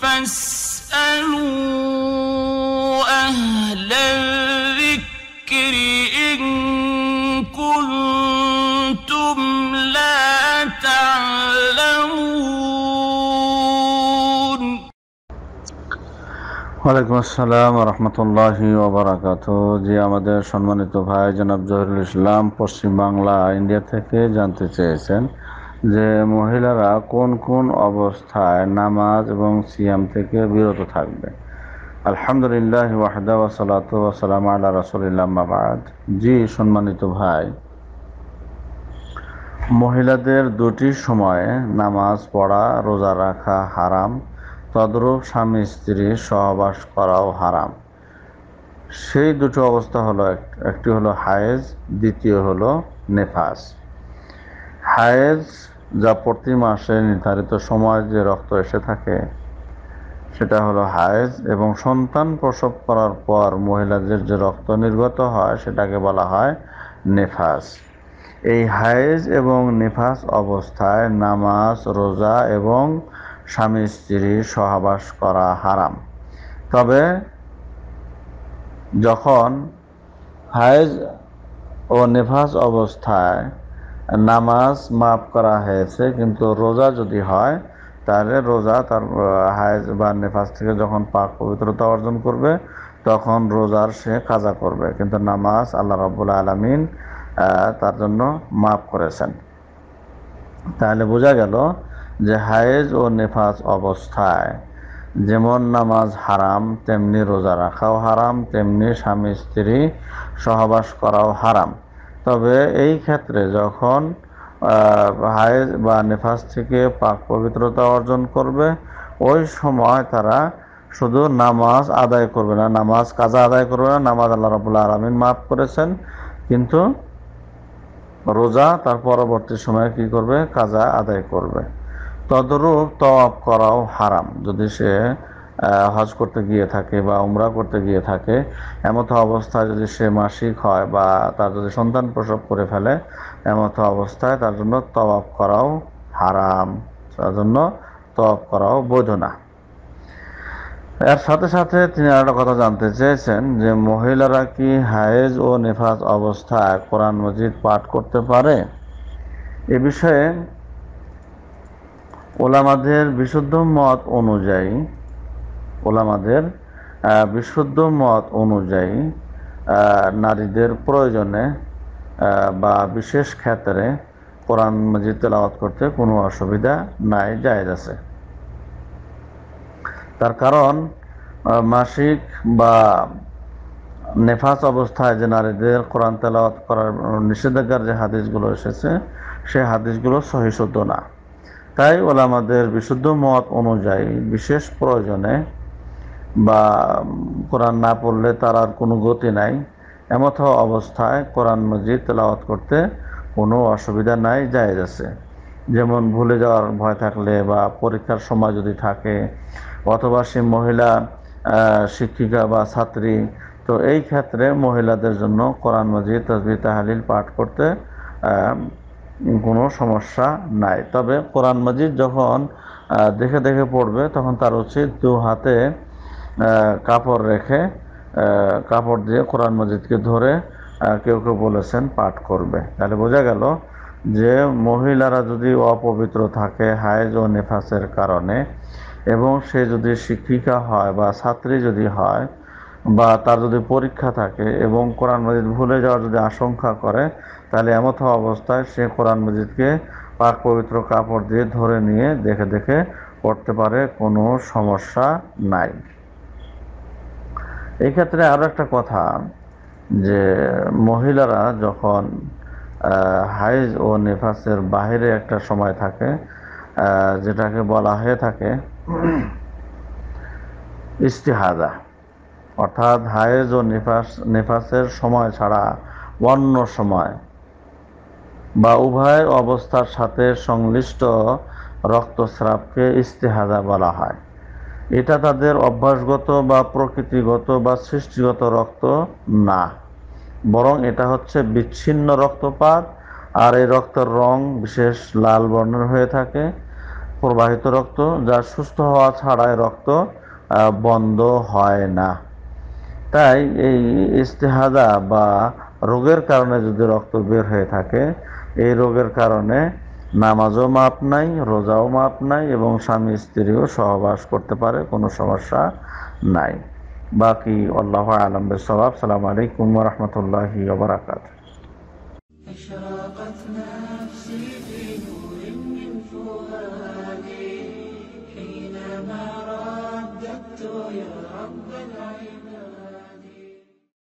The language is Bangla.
فاسألوا أهل الذكر إن كنتم لا تعلمون ওয়ালাইকুম আসসালাম রহমতুল্লাহ ওবরাকাত জি আমাদের সম্মানিত ভাই জনাব জহিরুল ইসলাম পশ্চিমবাংলা ইন্ডিয়া থেকে জানতে চেয়েছেন যে মহিলারা কোন কোন অবস্থায় নামাজ এবং সিয়াম থেকে বিরত থাকবে আলহামদুলিল্লাহ ওয়াহদা ওয়াসালাত ওয়াসালাম আল্লাহ রসুলিল্লামাবাদ জি সম্মানিত ভাই মহিলাদের দুটি সময়ে নামাজ পড়া রোজা রাখা হারাম তদ্রূপ স্বামী স্ত্রী সহবাস করাও হারাম সেই দুটো অবস্থা হলো একটি হলো হায়েজ দ্বিতীয় হলো নেফাস হায়েজ যা প্রতি মাসে নির্ধারিত সময় যে রক্ত এসে থাকে সেটা হলো হায়েজ এবং সন্তান প্রসব করার পর মহিলাদের যে রক্ত নির্গত হয় সেটাকে বলা হয় নেফাস এই হায়েজ এবং নেফাস অবস্থায় নামাজ রোজা এবং স্বামী স্ত্রী সহাবাস করা হারাম তবে যখন হায়েজ ও নেফাস অবস্থায় নামাজ মাফ করা হয়েছে কিন্তু রোজা যদি হয় তাহলে রোজা তার হায়জ বা নেফাজ থেকে যখন পাক পবিত্রতা অর্জন করবে তখন রোজার সে কাজা করবে কিন্তু নামাজ আল্লাহ রাবুল আলমিন তার জন্য মাফ করেছেন তাহলে বোঝা গেল যে হায়েজ ও নেফাজ অবস্থায় যেমন নামাজ হারাম তেমনি রোজা রাখাও হারাম তেমনি স্বামী স্ত্রী সহবাস করাও হারাম তবে এই ক্ষেত্রে যখন হায়েজ বা নেফাস থেকে পাক পবিত্রতা অর্জন করবে ওই সময় তারা শুধু নামাজ আদায় করবে না নামাজ কাজা আদায় করবে না নামাজ আল্লাহ রবুল্লা আলমিন মাফ করেছেন কিন্তু রোজা তার পরবর্তী সময়ে কি করবে কাজা আদায় করবে তদরূপ তওয়াব করাও হারাম যদি সে হজ করতে গিয়ে থাকে বা উমরা করতে গিয়ে থাকে এমত অবস্থায় যদি সে মাসিক হয় বা তার যদি সন্তান প্রসব করে ফেলে এমত অবস্থায় তার জন্য তবাব করাও হারাম তার জন্য তবাব করাও বৈধ না এর সাথে সাথে তিনি আর একটা কথা জানতে চেয়েছেন যে মহিলারা কি হায়েজ ও নেফাজ অবস্থায় কোরআন মজিদ পাঠ করতে পারে এ বিষয়ে ওলামাদের বিশুদ্ধ মত অনুযায়ী ওলামাদের বিশুদ্ধ মত অনুযায়ী নারীদের প্রয়োজনে বা বিশেষ ক্ষেত্রে কোরআন মজিদ তেলাওয়াত করতে কোনো অসুবিধা নাই জায়েজ আছে তার কারণ মাসিক বা নেফাস অবস্থায় যে নারীদের কোরআন তেলাওয়াত করার নিষেধাজ্ঞার যে হাদিসগুলো এসেছে সে হাদিসগুলো সহিষুদ্ধ না তাই ওলামাদের বিশুদ্ধ মত অনুযায়ী বিশেষ প্রয়োজনে বা কোরআন না পড়লে তার আর কোনো গতি নাই এমত অবস্থায় কোরআন মজিদ তেলাওয়াত করতে কোনো অসুবিধা নাই যায় আছে যেমন ভুলে যাওয়ার ভয় থাকলে বা পরীক্ষার সময় যদি থাকে অথবা সে মহিলা শিক্ষিকা বা ছাত্রী তো এই ক্ষেত্রে মহিলাদের জন্য কোরআন মজিদ তসবি তাহালিল পাঠ করতে কোনো সমস্যা নাই তবে কোরআন মজিদ যখন দেখে দেখে পড়বে তখন তার উচিত দু হাতে কাপড় রেখে কাপড় দিয়ে কোরআন মজিদকে ধরে কেউ কেউ বলেছেন পাঠ করবে তাহলে বোঝা গেল যে মহিলারা যদি অপবিত্র থাকে হায়জ ও নেফাসের কারণে এবং সে যদি শিক্ষিকা হয় বা ছাত্রী যদি হয় বা তার যদি পরীক্ষা থাকে এবং কোরআন মজিদ ভুলে যাওয়ার যদি আশঙ্কা করে তাহলে এমত অবস্থায় সে কোরআন মজিদকে পাক পবিত্র কাপড় দিয়ে ধরে নিয়ে দেখে দেখে পড়তে পারে কোনো সমস্যা নাই এক্ষেত্রে আরও একটা কথা যে মহিলারা যখন হাইজ ও নেফাসের বাহিরে একটা সময় থাকে যেটাকে বলা হয়ে থাকে ইস্তিহাদা অর্থাৎ হায়েজ ও নেফাস নেফাসের সময় ছাড়া অন্য সময় বা উভয় অবস্থার সাথে সংশ্লিষ্ট রক্তস্রাবকে ইস্তেহাজা বলা হয় এটা তাদের অভ্যাসগত বা প্রকৃতিগত বা সৃষ্টিগত রক্ত না বরং এটা হচ্ছে বিচ্ছিন্ন রক্তপাত আর এই রক্তের রং বিশেষ লাল বর্ণের হয়ে থাকে প্রবাহিত রক্ত যা সুস্থ হওয়া ছাড়াই রক্ত বন্ধ হয় না তাই এই ইস্তেহাদা বা রোগের কারণে যদি রক্ত বের হয়ে থাকে এই রোগের কারণে নামাজও মাপ নাই রোজাও মাপ নাই এবং স্বামী স্ত্রীও সহবাস করতে পারে কোনো সমস্যা নাই বাকি আল্লাহ আলম সবাব সালাম আলাইকুম রহমতুল্লাহ বারাকাত يا رب العالمين